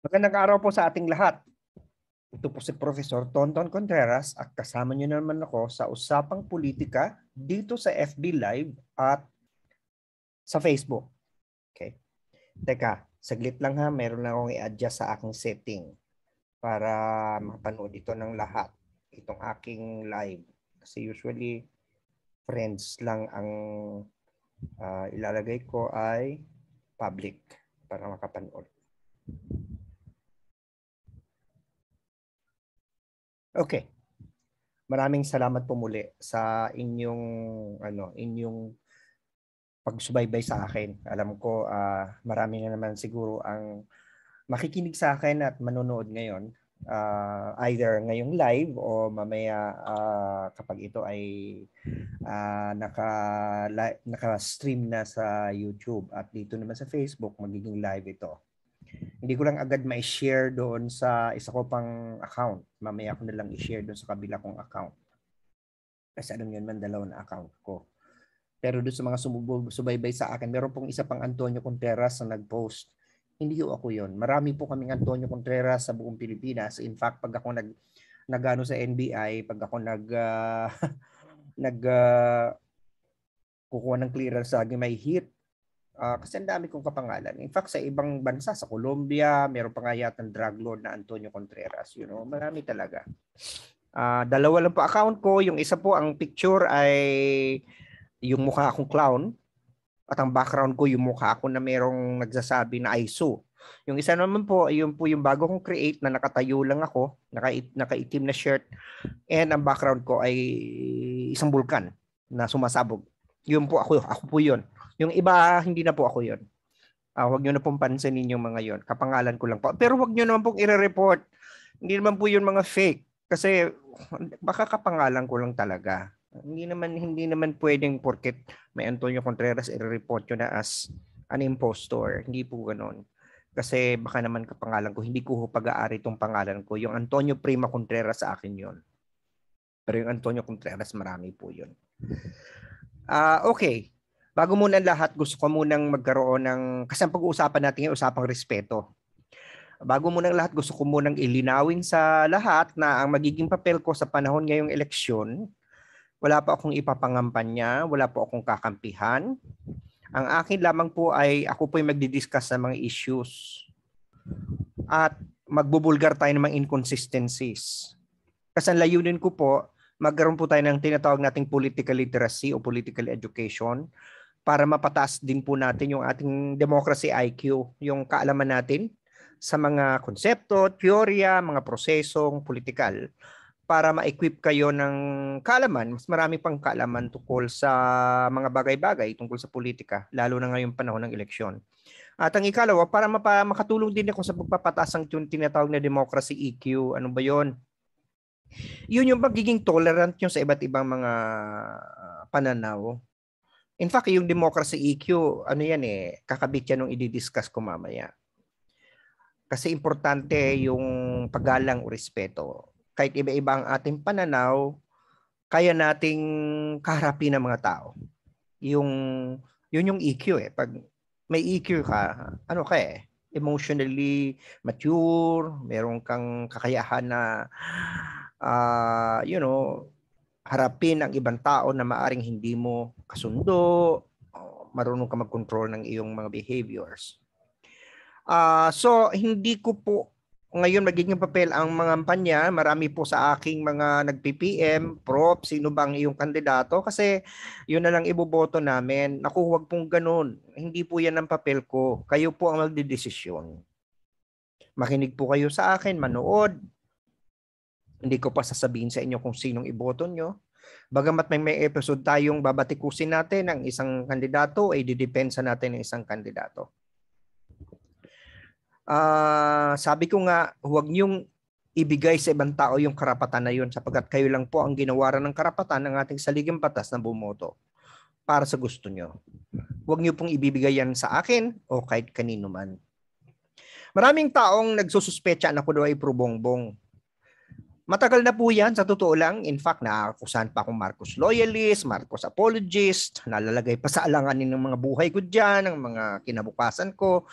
Magandang araw po sa ating lahat. Ito po si Professor Tonton Contreras at kasama niyo naman ako sa Usapang Politika dito sa FB Live at sa Facebook. Okay. Teka, saglit lang ha. Meron lang akong i-adjust sa aking setting para mapanood ito ng lahat. Itong aking live. Kasi usually friends lang ang uh, ilalagay ko ay public para makapanood. Okay. Maraming salamat po muli sa inyong ano, inyong pagsubaybay sa akin. Alam ko uh, marami na naman siguro ang makikinig sa akin at manonood ngayon uh, either ngayong live o mamaya uh, kapag ito ay uh, naka naka-stream na sa YouTube at dito naman sa Facebook magiging live ito hindi ko lang agad ma-share doon sa isa ko pang account. Mamaya ko na lang i-share doon sa kabila kong account. Kasi alam yun man, dalawa na account ko. Pero doon sa mga sumusubaybay sa akin, meron pong isa pang Antonio Contreras na nag-post. Hindi ko ako yon. Marami po kaming Antonio Contreras sa buong Pilipinas. In fact, pag ako nag nagano sa NBI, pag ako nag uh, nag uh, kukuha ng clearance sa may hit, Uh, kasi ang dami kong kapangalan. In fact, sa ibang bansa, sa Colombia, meron pa nga yata ng drug lord na Antonio Contreras. You know, marami talaga. Uh, dalawa lang po account ko. Yung isa po, ang picture ay yung mukha akong clown. At ang background ko, yung mukha ako na merong nagsasabi na ISO. Yung isa naman po, yun po yung bago kong create na nakatayo lang ako, naka, nakaitim na shirt. And ang background ko ay isang bulkan na sumasabog. Yun po ako, ako po yun. Yung iba, ah, hindi na po ako yun. Uh, huwag nyo na pong pansinin yung mga yon. Kapangalan ko lang po. Pero huwag nyo naman pong i-report. Hindi naman po yun mga fake. Kasi baka kapangalan ko lang talaga. Hindi naman hindi naman pwedeng porket may Antonio Contreras i-report yun na as an impostor. Hindi po ganoon. Kasi baka naman kapangalan ko, hindi ko pag-aari itong pangalan ko. Yung Antonio Prima Contreras sa akin yon. Pero yung Antonio Contreras, marami po yun. Uh, okay bago muna lahat, gusto ko munang magkaroon ng, kasi ang pag-uusapan natin ay usapang respeto. Bago munang lahat, gusto ko munang ilinawin sa lahat na ang magiging papel ko sa panahon ngayong eleksyon, wala pa akong ipapangampanya, wala po akong kakampihan. Ang akin lamang po ay ako po ay magdi-discuss ng mga issues. At magbubulgar tayo ng mga inconsistencies. Kasi ang layunin ko po, magkaroon po tayo ng tinatawag nating political literacy o political education para mapataas din po natin yung ating democracy IQ, yung kaalaman natin sa mga konsepto, teorya, mga prosesong politikal para ma-equip kayo ng kaalaman, mas marami pang kaalaman tungkol sa mga bagay-bagay tungkol sa politika, lalo na ngayong panahon ng eleksyon. At ang ikalawa, para mapa, makatulong din ako sa pagpapataas ng tinatawag na democracy EQ. Ano ba yon? Yun yung pagiging tolerant nyo sa iba't ibang mga pananaw In fact, yung democracy EQ, ano yan eh, kakabit yan nung i-discuss ko mamaya. Kasi importante yung paggalang o respeto. Kahit iba-iba ang ating pananaw, kaya nating kaharapin ng mga tao. Yung, yun yung EQ eh. Pag may EQ ka, ano ka eh, emotionally mature, meron kang kakayahan na, uh, you know, harapin ang ibang tao na maaring hindi mo kasundo, marunong ka mag-control ng iyong mga behaviors. Uh, so, hindi ko po ngayon magiging papel ang mga kampanya. Marami po sa aking mga nag-PPM, prop, sino bang iyong kandidato? Kasi yun na lang iboboto namin. Naku, huwag pong ganun. Hindi po yan ang papel ko. Kayo po ang magdidesisyon. Makinig po kayo sa akin, manood, hindi ko pa sasabihin sa inyo kung sinong iboto nyo. Bagamat may may episode tayong babatikusin natin ang isang kandidato, ay didepensa natin ng isang kandidato. Uh, sabi ko nga, huwag niyong ibigay sa ibang tao yung karapatan na yun sapagkat kayo lang po ang ginawaran ng karapatan ng ating saligang batas na bumoto para sa gusto nyo. Huwag niyo pong ibibigay yan sa akin o kahit kanino man. Maraming taong nagsususpecha na ko daw ay probongbong. Matagal na po yan, sa totoo lang. In fact, nakakusahan pa akong Marcos loyalist, Marcos apologist, nalalagay pa sa alanganin ng mga buhay ko dyan, ng mga kinabukasan ko.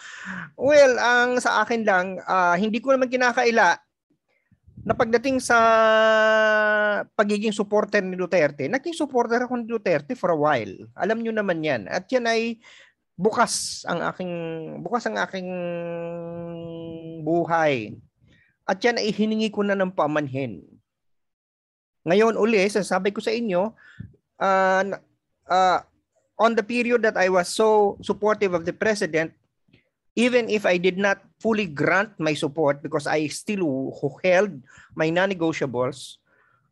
Well, ang sa akin lang, uh, hindi ko naman kinakaila na pagdating sa pagiging supporter ni Duterte, naging supporter ako ni Duterte for a while. Alam nyo naman yan. At yan ay bukas ang aking bukas ang aking buhay at yan ay hiningi ko na ng pamanhin. Ngayon uli, sasabi ko sa inyo, uh, uh, on the period that I was so supportive of the president, even if I did not fully grant my support because I still held my non-negotiables,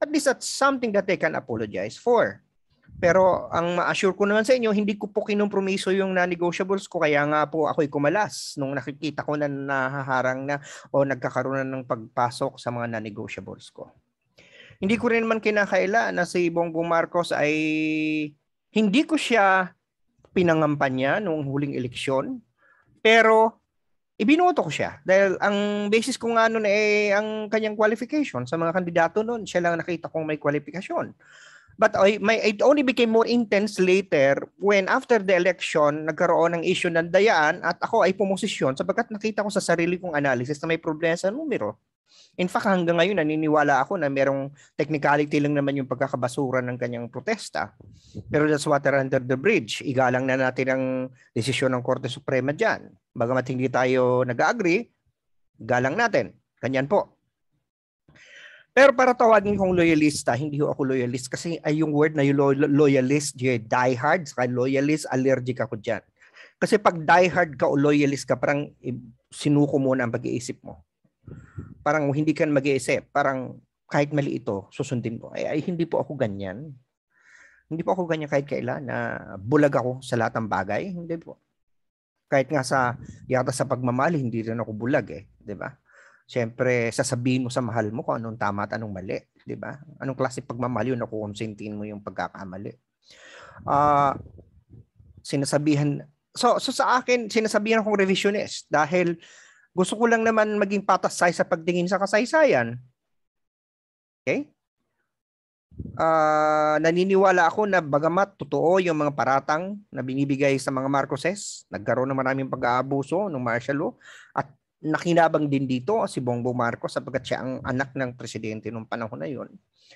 at least that's something that they can apologize for. Pero ang ma-assure ko naman sa inyo, hindi ko po kinumpromiso yung non-negotiables ko. Kaya nga po ako'y kumalas nung nakikita ko na nahaharang na o nagkakaroon na ng pagpasok sa mga non-negotiables ko. Hindi ko rin naman kinakaila na si Bongbong Marcos ay hindi ko siya pinangampanya nung huling eleksyon. Pero ibinoto ko siya dahil ang basis ko nga noon eh ang kanyang qualification sa mga kandidato noon siya lang nakita kong may qualification But I, my, it only became more intense later when after the election, nagkaroon ng issue ng dayaan at ako ay pumosisyon sapagkat nakita ko sa sarili kong analysis na may problema sa numero. In fact, hanggang ngayon, naniniwala ako na merong technicality lang naman yung pagkakabasura ng kanyang protesta. Pero that's water under the bridge. Igalang na natin ang desisyon ng Korte Suprema dyan. Bagamat hindi tayo nag-agree, galang natin. Ganyan po. Pero para tawagin kong loyalista, hindi ho ako loyalist kasi ay yung word na yung loyalist, yung diehard, saka loyalist, allergic ako dyan. Kasi pag diehard ka o loyalist ka, parang eh, sinuko mo na ang pag-iisip mo. Parang hindi ka mag-iisip. Parang kahit mali ito, susundin mo. Ay, ay, hindi po ako ganyan. Hindi po ako ganyan kahit kailan na bulag ako sa lahat ng bagay. Hindi po. Kahit nga sa, yata sa pagmamali, hindi rin ako bulag eh. ba? Diba? Siyempre, sasabihin mo sa mahal mo kung anong tama at anong mali. Di ba? Anong klase pagmamahal yun na kukonsentin mo yung pagkakamali. Uh, sinasabihan, so, so sa akin, sinasabihan akong revisionist dahil gusto ko lang naman maging patas sa pagtingin sa kasaysayan. Okay? uh, naniniwala ako na bagamat totoo yung mga paratang na binibigay sa mga Marcoses, nagkaroon ng maraming pag-aabuso ng martial law at nakinabang din dito si Bongbong Marcos sapagkat siya ang anak ng presidente nung panahon na yon.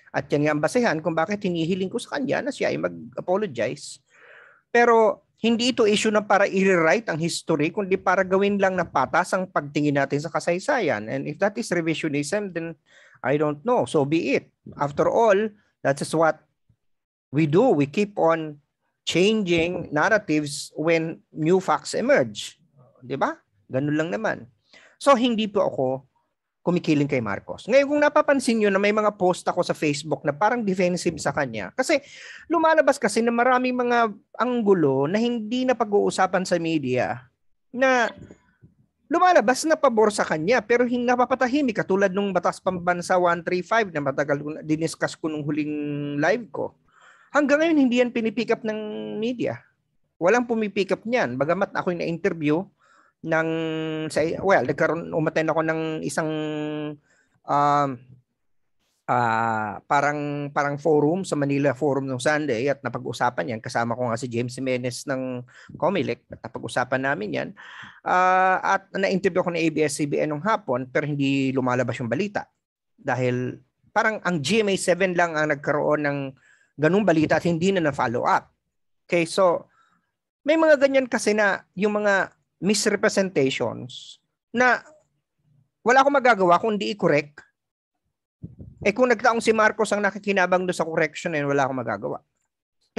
At yan nga ang basehan kung bakit hinihiling ko sa kanya na siya ay mag-apologize. Pero hindi ito issue na para i-rewrite ang history, kundi para gawin lang na patas ang pagtingin natin sa kasaysayan. And if that is revisionism, then I don't know. So be it. After all, that is what we do. We keep on changing narratives when new facts emerge. Di ba? Ganun lang naman. So, hindi po ako kumikiling kay Marcos. Ngayon, kung napapansin niyo na may mga post ako sa Facebook na parang defensive sa kanya, kasi lumalabas kasi na maraming mga anggulo na hindi na pag-uusapan sa media na lumalabas na pabor sa kanya pero hindi napapatahimik katulad nung batas pambansa 135 na matagal diniscuss ko nung huling live ko. Hanggang ngayon hindi yan pinipick up ng media. Walang pumipick up niyan. Bagamat ako na interview, ng say well nagkaroon umattend ako ng isang um, uh, parang parang forum sa Manila Forum nung Sunday at napag-usapan yan kasama ko nga si James Jimenez ng Comelec at napag-usapan namin yan uh, at na-interview ko ng ABS-CBN nung hapon pero hindi lumalabas yung balita dahil parang ang GMA7 lang ang nagkaroon ng ganung balita at hindi na na-follow up. Okay, so may mga ganyan kasi na yung mga misrepresentations na wala akong magagawa kung hindi i-correct. Eh kung nagtaong si Marcos ang nakikinabang doon sa correction na wala akong magagawa.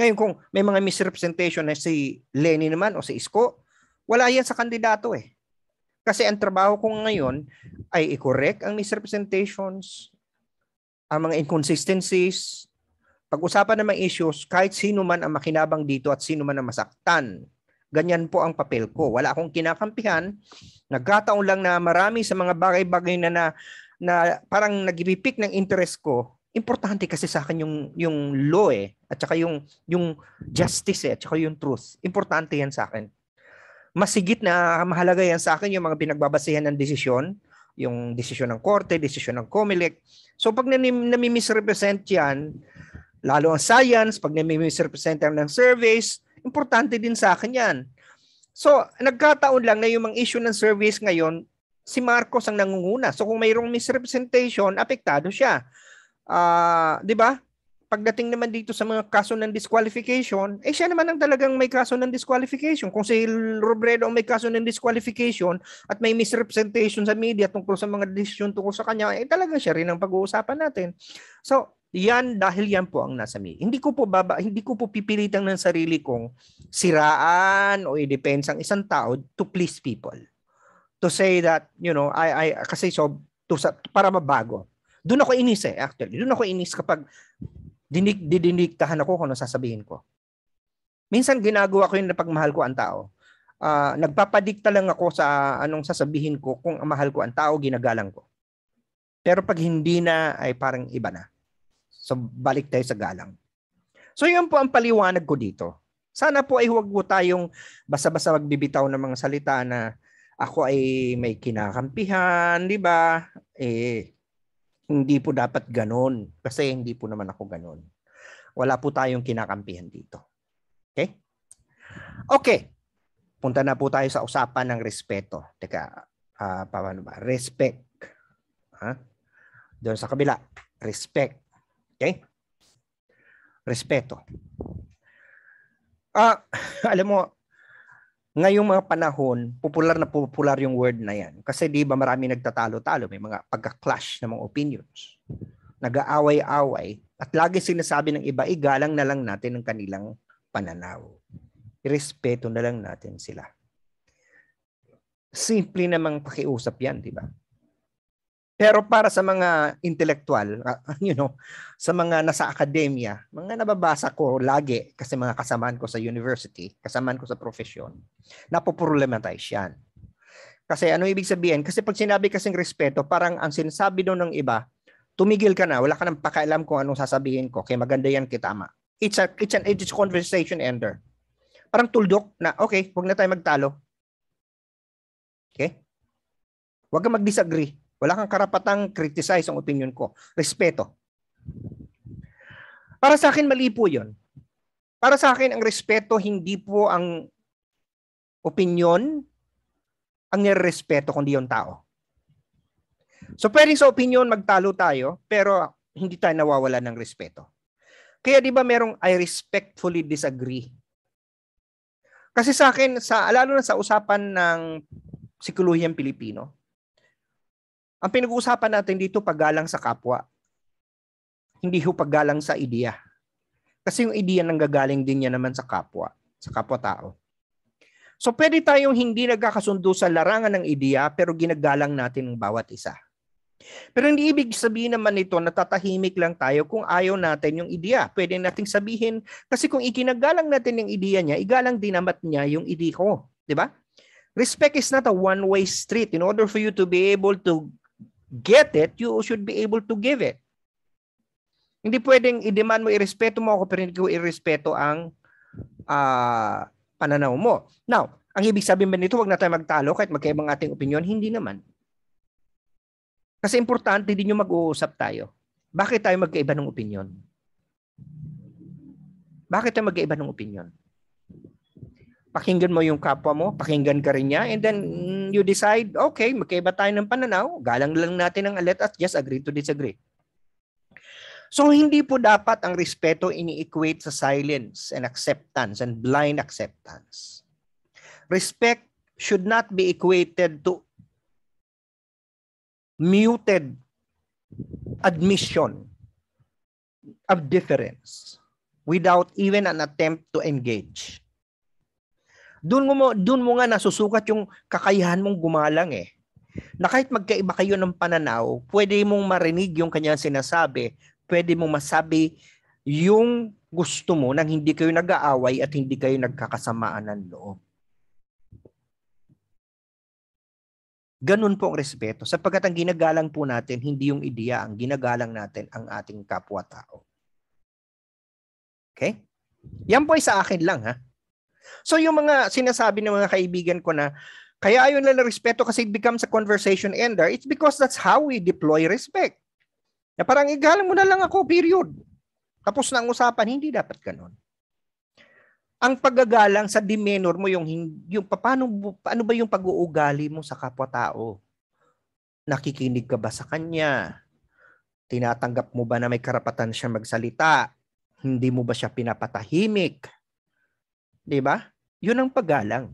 Ngayon kung may mga misrepresentation na si Lenny naman o si Isko, wala yan sa kandidato eh. Kasi ang trabaho ko ngayon ay i-correct ang misrepresentations, ang mga inconsistencies, pag-usapan ng mga issues, kahit sino man ang makinabang dito at sino man ang masaktan. Ganyan po ang papel ko. Wala akong kinakampihan. Nagkataon lang na marami sa mga bagay-bagay na, na, na parang nagibipik ng interest ko. Importante kasi sa akin yung, yung law eh. At saka yung, yung justice eh. At saka yung truth. Importante yan sa akin. Masigit na mahalaga yan sa akin yung mga pinagbabasehan ng desisyon yung desisyon ng korte, desisyon ng COMELEC. So pag nami-misrepresent yan, lalo ang science, pag nami-misrepresent ng surveys, Importante din sa akin yan. So, nagkataon lang na yung mga issue ng service ngayon, si Marcos ang nangunguna. So, kung mayroong misrepresentation, apektado siya. Uh, di ba? Pagdating naman dito sa mga kaso ng disqualification, eh siya naman ang talagang may kaso ng disqualification. Kung si Robredo ang may kaso ng disqualification at may misrepresentation sa media tungkol sa mga decision tungkol sa kanya, eh talaga siya rin ang pag-uusapan natin. So, yan dahil yan po ang nasa me. Hindi ko po baba, hindi ko po pipilitan ng sarili kong siraan o idepensa ang isang tao to please people. To say that, you know, I I kasi so to, para mabago. Doon ako inis eh, actually. Doon ako inis kapag dinik didinikahan ako kung ano sasabihin ko. Minsan ginagawa ko 'yun na pagmahal ko ang tao. Uh, nagpapadikta lang ako sa anong sasabihin ko kung mahal ko ang tao, ginagalang ko. Pero pag hindi na ay parang iba na. So balik tayo sa galang. So yun po ang paliwanag ko dito. Sana po ay huwag po tayong basa-basa magbibitaw ng mga salita na ako ay may kinakampihan, di ba? Eh, hindi po dapat ganon. Kasi hindi po naman ako ganon. Wala po tayong kinakampihan dito. Okay? Okay. Punta na po tayo sa usapan ng respeto. Teka, uh, paano ba? Respect. Ha? Huh? Doon sa kabila, respect. Okay? Respeto. Ah, alam mo, ngayong mga panahon, popular na popular yung word na yan. Kasi di ba marami nagtatalo-talo, may mga pagka-clash ng mga opinions. Nag-aaway-away. At lagi sinasabi ng iba, igalang na lang natin ang kanilang pananaw. Irespeto na lang natin sila. Simple namang pakiusap yan, di ba? Pero para sa mga intellectual, ah, you know, sa mga nasa akademya, mga nababasa ko lagi kasi mga kasamaan ko sa university, kasamaan ko sa profesyon, napoproblematize yan. Kasi ano ibig sabihin? Kasi pag sinabi kasing respeto, parang ang sinasabi doon ng iba, tumigil ka na, wala ka nang pakialam kung anong sasabihin ko, kaya maganda yan kitama. It's a, it's an it's a conversation ender. Parang tuldok na, okay, huwag na tayo magtalo. Okay? Huwag kang mag-disagree wala kang karapatang criticize ang opinion ko. Respeto. Para sa akin, mali po yun. Para sa akin, ang respeto hindi po ang opinion ang nirespeto kundi yung tao. So pwedeng sa opinion magtalo tayo pero hindi tayo nawawala ng respeto. Kaya 'di ba merong I respectfully disagree. Kasi sa akin sa lalo na sa usapan ng psikolohiyang Pilipino, ang pinag-uusapan natin dito paggalang sa kapwa. Hindi ho paggalang sa ideya. Kasi yung ideya nang gagaling din niya naman sa kapwa, sa kapwa-tao. So pwede tayong hindi nagkakasundo sa larangan ng ideya pero ginagalang natin ang bawat isa. Pero hindi ibig sabihin naman ito na tatahimik lang tayo kung ayaw natin yung ideya. Pwede nating sabihin kasi kung ikinagalang natin yung ideya niya, igalang din naman niya yung ide ko. Di ba? Respect is not a one-way street. In order for you to be able to get it, you should be able to give it. Hindi pwedeng i-demand mo irespeto mo ako pero hindi ko irespeto ang uh, pananaw mo. Now, ang ibig sabihin ba nito, wag na tayo magtalo kahit magkaibang ating opinion? Hindi naman. Kasi importante din yung mag-uusap tayo. Bakit tayo magkaiba ng opinion? Bakit tayo magkaiba ng opinion? pakinggan mo yung kapwa mo, pakinggan ka rin niya, and then mm, you decide, okay, magkaiba tayo ng pananaw, galang lang natin ang let us just agree to disagree. So hindi po dapat ang respeto ini-equate sa silence and acceptance and blind acceptance. Respect should not be equated to muted admission of difference without even an attempt to engage. Doon mo doon mo nga nasusukat yung kakayahan mong gumalang eh. Na kahit magkaiba kayo ng pananaw, pwede mong marinig yung kanyang sinasabi, pwede mong masabi yung gusto mo nang hindi kayo nag-aaway at hindi kayo nagkakasamaan ng loob. Ganun po ang respeto sapagkat ang ginagalang po natin hindi yung ideya, ang ginagalang natin ang ating kapwa-tao. Okay? Yan po ay sa akin lang ha. So yung mga sinasabi ng mga kaibigan ko na kaya ayon lang na respeto kasi it becomes a conversation ender, it's because that's how we deploy respect. Na parang igalang mo na lang ako, period. Tapos na ang usapan, hindi dapat ganun. Ang paggagalang sa demeanor mo yung yung paano paano ba yung pag-uugali mo sa kapwa-tao? Nakikinig ka ba sa kanya? Tinatanggap mo ba na may karapatan siya magsalita? Hindi mo ba siya pinapatahimik? 'Di ba? 'Yun ang paggalang.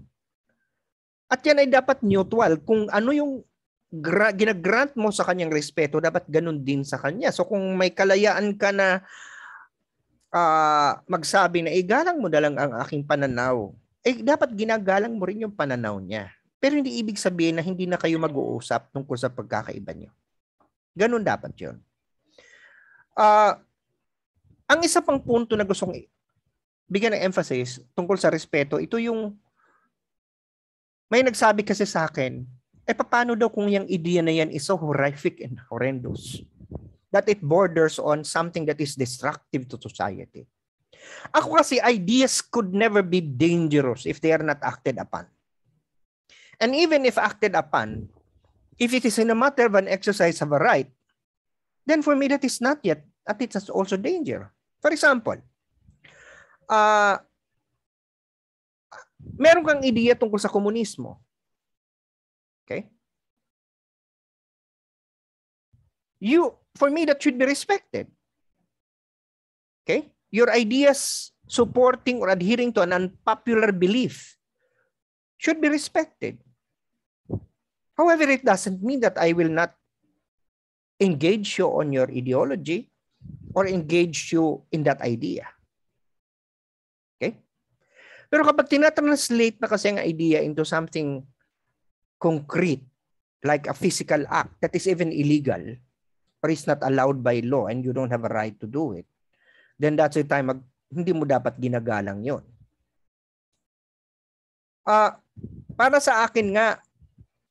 At yan ay dapat mutual kung ano yung gra- ginagrant mo sa kanyang respeto, dapat ganun din sa kanya. So kung may kalayaan ka na uh, magsabi na igalang eh, mo na lang ang aking pananaw, eh dapat ginagalang mo rin yung pananaw niya. Pero hindi ibig sabihin na hindi na kayo mag-uusap tungkol sa pagkakaiba niyo. Ganun dapat yun. Uh, ang isa pang punto na gusto kong bigyan ng emphasis tungkol sa respeto, ito yung may nagsabi kasi sa akin, eh paano daw kung yung idea na yan is so horrific and horrendous that it borders on something that is destructive to society. Ako kasi ideas could never be dangerous if they are not acted upon. And even if acted upon, if it is in a matter of an exercise of a right, then for me that is not yet, at it's also danger. For example, uh, meron kang ideya tungkol sa komunismo. Okay? You, for me, that should be respected. Okay? Your ideas supporting or adhering to an unpopular belief should be respected. However, it doesn't mean that I will not engage you on your ideology or engage you in that idea. Pero kapag tinatranslate na kasi ang idea into something concrete, like a physical act that is even illegal, or is not allowed by law and you don't have a right to do it, then that's the time mag, hindi mo dapat ginagalang yon. Uh, ah, para sa akin nga,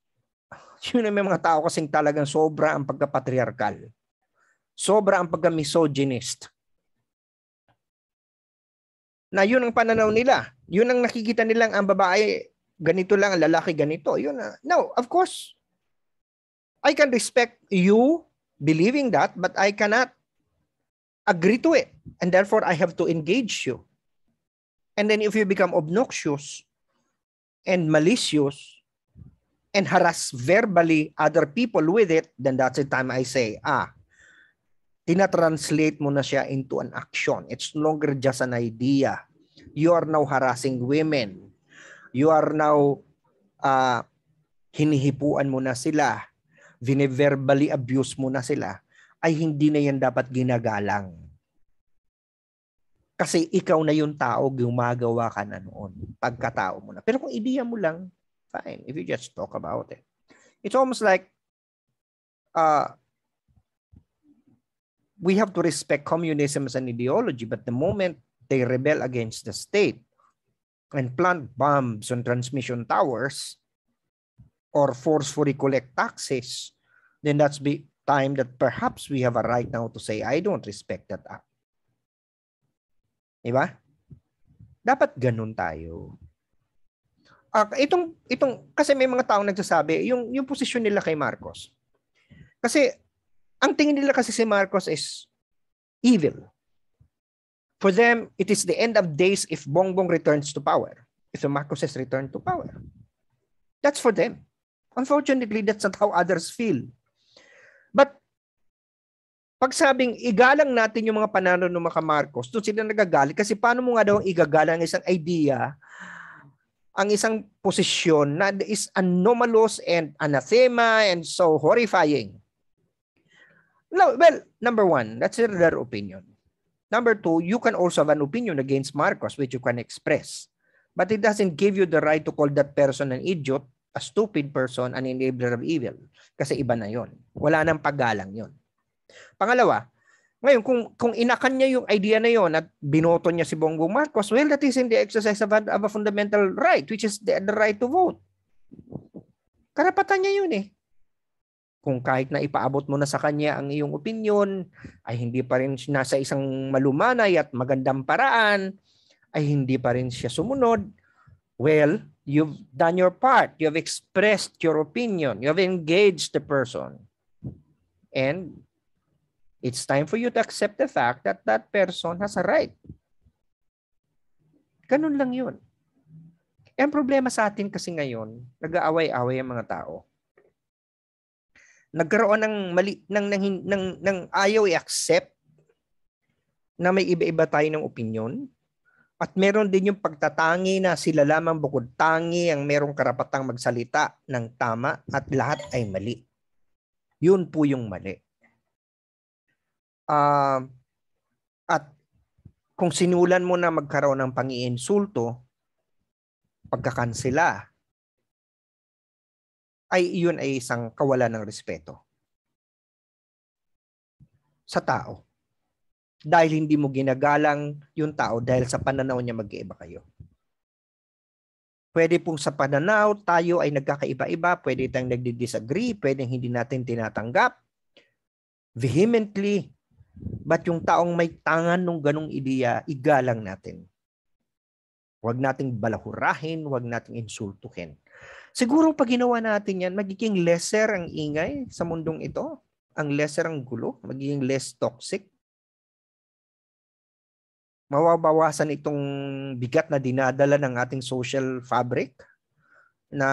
yun may mga tao kasing talagang sobra ang pagkapatriarkal. Sobra ang pagka-misogynist na yun ang pananaw nila. Yun ang nakikita nilang ang babae ganito lang, ang lalaki ganito. Yun na. Ah. No, of course. I can respect you believing that, but I cannot agree to it. And therefore, I have to engage you. And then if you become obnoxious and malicious and harass verbally other people with it, then that's the time I say, ah, tinatranslate mo na siya into an action. It's no longer just an idea. You are now harassing women. You are now uh, hinihipuan mo na sila. Vineverbally abuse mo na sila. Ay hindi na yan dapat ginagalang. Kasi ikaw na yung tao, gumagawa ka na noon. Pagkatao mo na. Pero kung ideya mo lang, fine. If you just talk about it. It's almost like uh, we have to respect communism as an ideology, but the moment they rebel against the state and plant bombs on transmission towers or forcefully collect taxes, then that's the time that perhaps we have a right now to say, I don't respect that act. Diba? Dapat ganun tayo. Uh, itong, itong, kasi may mga taong nagsasabi, yung, yung posisyon nila kay Marcos. Kasi ang tingin nila kasi si Marcos is evil. For them, it is the end of days if Bongbong returns to power, if Marcos Marcoses return to power. That's for them. Unfortunately, that's not how others feel. But pagsabing igalang natin yung mga panalo ng mga Marcos, doon sila nagagalit kasi paano mo nga daw igagalang isang idea ang isang posisyon na is anomalous and anathema and so horrifying. No, well, number one, that's their opinion. Number two, you can also have an opinion against Marcos, which you can express. But it doesn't give you the right to call that person an idiot, a stupid person, an enabler of evil. Kasi iba na yon. Wala nang paggalang yon. Pangalawa, ngayon, kung, kung inakan niya yung idea na yon at binoto niya si Bongbong Marcos, well, that is in the exercise of a, of a fundamental right, which is the, the right to vote. Karapatan niya yun eh kung kahit na ipaabot mo na sa kanya ang iyong opinion, ay hindi pa rin nasa isang malumanay at magandang paraan, ay hindi pa rin siya sumunod, well, you've done your part. You have expressed your opinion. You have engaged the person. And it's time for you to accept the fact that that person has a right. Ganun lang yun. Ang problema sa atin kasi ngayon, nag-aaway-away ang mga tao nagkaroon ng mali ng ng ng, ng ayaw i-accept na may iba-iba tayo ng opinion at meron din yung pagtatangi na sila lamang bukod tangi ang merong karapatang magsalita ng tama at lahat ay mali. Yun po yung mali. Uh, at kung sinulan mo na magkaroon ng pangiinsulto, pagkakansela, ay iyon ay isang kawalan ng respeto sa tao. Dahil hindi mo ginagalang yung tao dahil sa pananaw niya mag-iiba kayo. Pwede pong sa pananaw tayo ay nagkakaiba-iba, pwede tayong nagdi-disagree, pwede hindi natin tinatanggap vehemently. But yung taong may tangan nung ganong ideya, igalang natin. Huwag nating balahurahin, huwag nating insultuhin. Siguro pag ginawa natin yan, magiging lesser ang ingay sa mundong ito. Ang lesser ang gulo, magiging less toxic. Mawabawasan itong bigat na dinadala ng ating social fabric na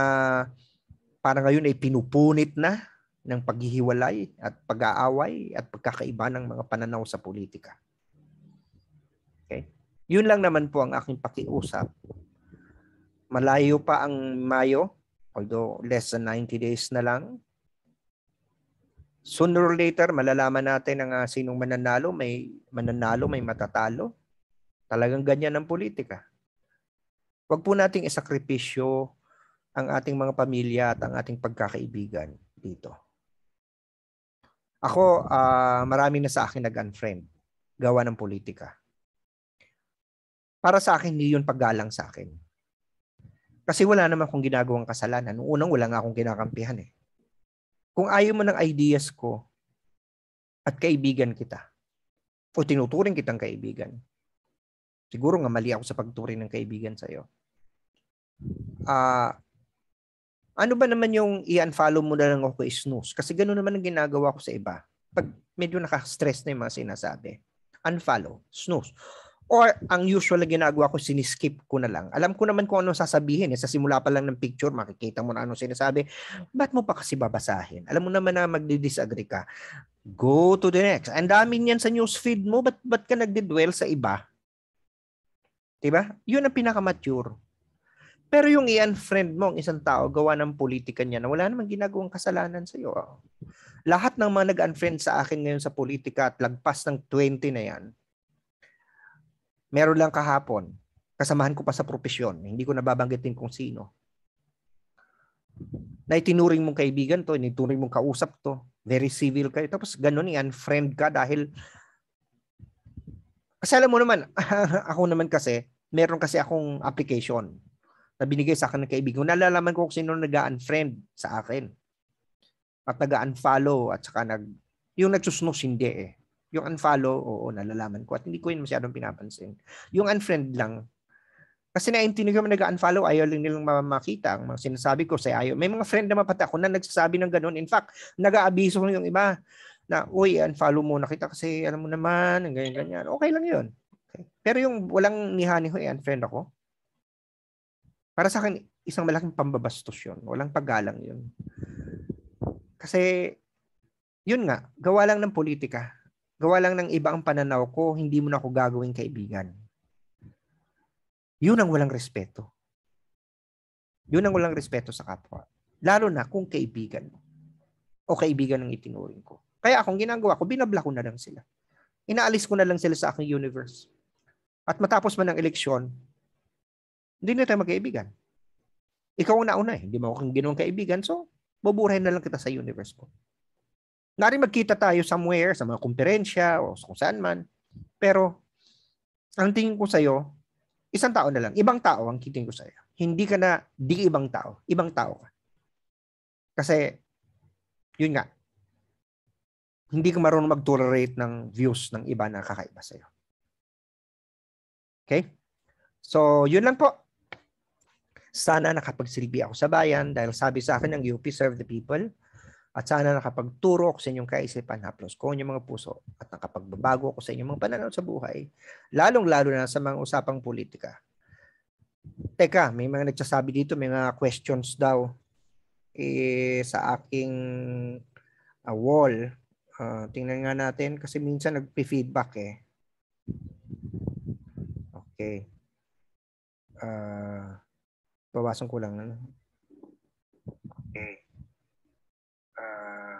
para ngayon ay pinupunit na ng paghihiwalay at pag-aaway at pagkakaiba ng mga pananaw sa politika. Okay? Yun lang naman po ang aking pakiusap. Malayo pa ang Mayo although less than 90 days na lang. Sooner or later, malalaman natin ang sinong mananalo, may mananalo, may matatalo. Talagang ganyan ang politika. Huwag po nating isakripisyo ang ating mga pamilya at ang ating pagkakaibigan dito. Ako, uh, marami na sa akin nag-unfriend gawa ng politika. Para sa akin, yun paggalang sa akin. Kasi wala naman akong ginagawang kasalanan. Noong unang wala nga akong kinakampihan eh. Kung ayaw mo ng ideas ko at kaibigan kita o tinuturing kitang kaibigan, siguro nga mali ako sa pagturing ng kaibigan sa'yo. Ah, uh, ano ba naman yung i-unfollow mo na lang ako snooze? Kasi gano'n naman ang ginagawa ko sa iba. Pag medyo nakastress na yung mga sinasabi. Unfollow, snooze Or ang usual na ginagawa ko, siniskip ko na lang. Alam ko naman kung ano sasabihin. Eh. Sa simula pa lang ng picture, makikita mo na anong sinasabi. Ba't mo pa kasi babasahin? Alam mo naman na magdi-disagree ka. Go to the next. Ang dami niyan sa newsfeed mo. Ba't, ba't ka nagdi-dwell sa iba? Diba? Yun ang pinakamature. Pero yung iyan, friend mo ang isang tao, gawa ng politika niya na wala namang ginagawang kasalanan sa iyo. Lahat ng mga nag-unfriend sa akin ngayon sa politika at lagpas ng 20 na yan, Meron lang kahapon, kasamahan ko pa sa propesyon, hindi ko nababanggitin kung sino. Na itinuring mong kaibigan to, itinuring mong kausap to, very civil kayo, tapos ganun yan, friend ka dahil kasi alam mo naman, ako naman kasi, meron kasi akong application na binigay sa akin ng kaibigan. Nalalaman ko kung sino nag-unfriend sa akin. At nag-unfollow at saka nag... Yung nagsusnus, hindi eh. Yung unfollow, oo, nalalaman ko. At hindi ko yun masyadong pinapansin. Yung unfriend lang. Kasi naiintindihan ko yung nag-unfollow, ayaw lang nilang makita ang mga sinasabi ko sa ayaw. May mga friend na mapata ko na nagsasabi ng ganun. In fact, nag-aabiso ko yung iba na, uy, unfollow muna kita kasi alam mo naman, ganyan-ganyan. Okay lang yun. Okay. Pero yung walang nihani ko, i-unfriend eh, ako. Para sa akin, isang malaking pambabastos yun. Walang paggalang yun. Kasi, yun nga, gawa lang ng politika. Gawa lang ng iba ang pananaw ko, hindi mo na ako gagawing kaibigan. Yun ang walang respeto. Yun ang walang respeto sa kapwa. Lalo na kung kaibigan mo. O kaibigan ng itinuring ko. Kaya akong ginagawa ko, binabla ko na lang sila. Inaalis ko na lang sila sa aking universe. At matapos man ang eleksyon, hindi na tayo magkaibigan. Ikaw ang nauna eh. Hindi mo akong ginawang kaibigan. So, buburahin na lang kita sa universe ko. Nari magkita tayo somewhere sa mga kumperensya o kung saan man. Pero ang tingin ko sa'yo, isang tao na lang. Ibang tao ang tingin ko sa'yo. Hindi ka na di ibang tao. Ibang tao ka. Kasi, yun nga, hindi ka marunong mag-tolerate ng views ng iba na kakaiba sa'yo. Okay? So, yun lang po. Sana nakapagsilbi ako sa bayan dahil sabi sa akin ng UP Serve the People, at sana nakapagturo ako sa inyong kaisipan, haplos ko inyong mga puso at nakapagbabago ako sa inyong mga pananaw sa buhay, lalong-lalo na sa mga usapang politika. Teka, may mga nagsasabi dito, may mga questions daw eh, sa aking uh, wall. Uh, tingnan nga natin kasi minsan nagpi-feedback eh. Okay. Uh, bawasan ko lang. Ano? Okay uh, ah,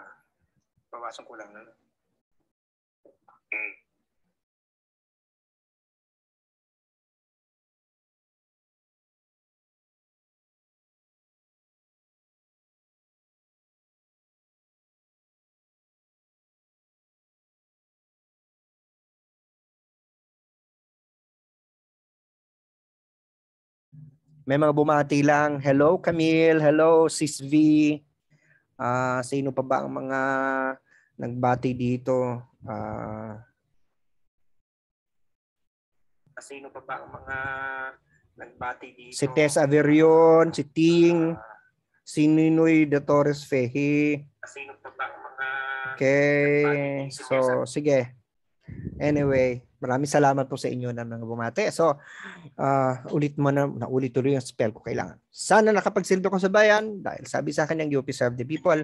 bawasan ko lang. Ano? Mm. May mga bumati lang. Hello, Camille. Hello, Sis V. Uh, sino pa ba ang mga nagbati dito? Uh, sino pa ba ang mga nagbati dito? Si Tess Averion, si Ting, uh, si Ninoy de Torres Fehi. Ah, sino pa ba ang mga Okay, so sige. Anyway, Maraming salamat po sa inyo na mga bumate. So, uh, ulit mo na, naulit tuloy yung spell ko kailangan. Sana nakapagsilbi ko sa bayan dahil sabi sa akin ng UP Serve the People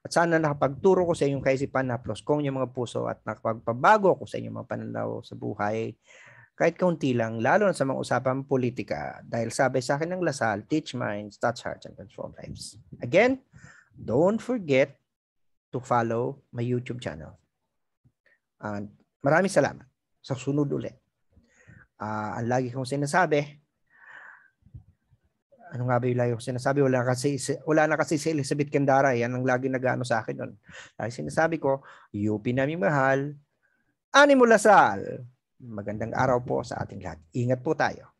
at sana nakapagturo ko sa inyong kaisipan na plus kong yung mga puso at nakapagpabago ko sa inyong mga pananaw sa buhay kahit kaunti lang, lalo na sa mga usapang politika dahil sabi sa akin ng Lasal, teach minds, touch hearts, and transform lives. Again, don't forget to follow my YouTube channel. And maraming salamat sa sunod ulit. Uh, ang lagi kong sinasabi, ano nga ba yung lagi kong sinasabi? Wala, kasi, wala na kasi si Elizabeth Kendara. Yan eh. ang lagi nagano sa akin noon. Lagi sinasabi ko, UP namin mahal, Ani Lasal. Magandang araw po sa ating lahat. Ingat po tayo.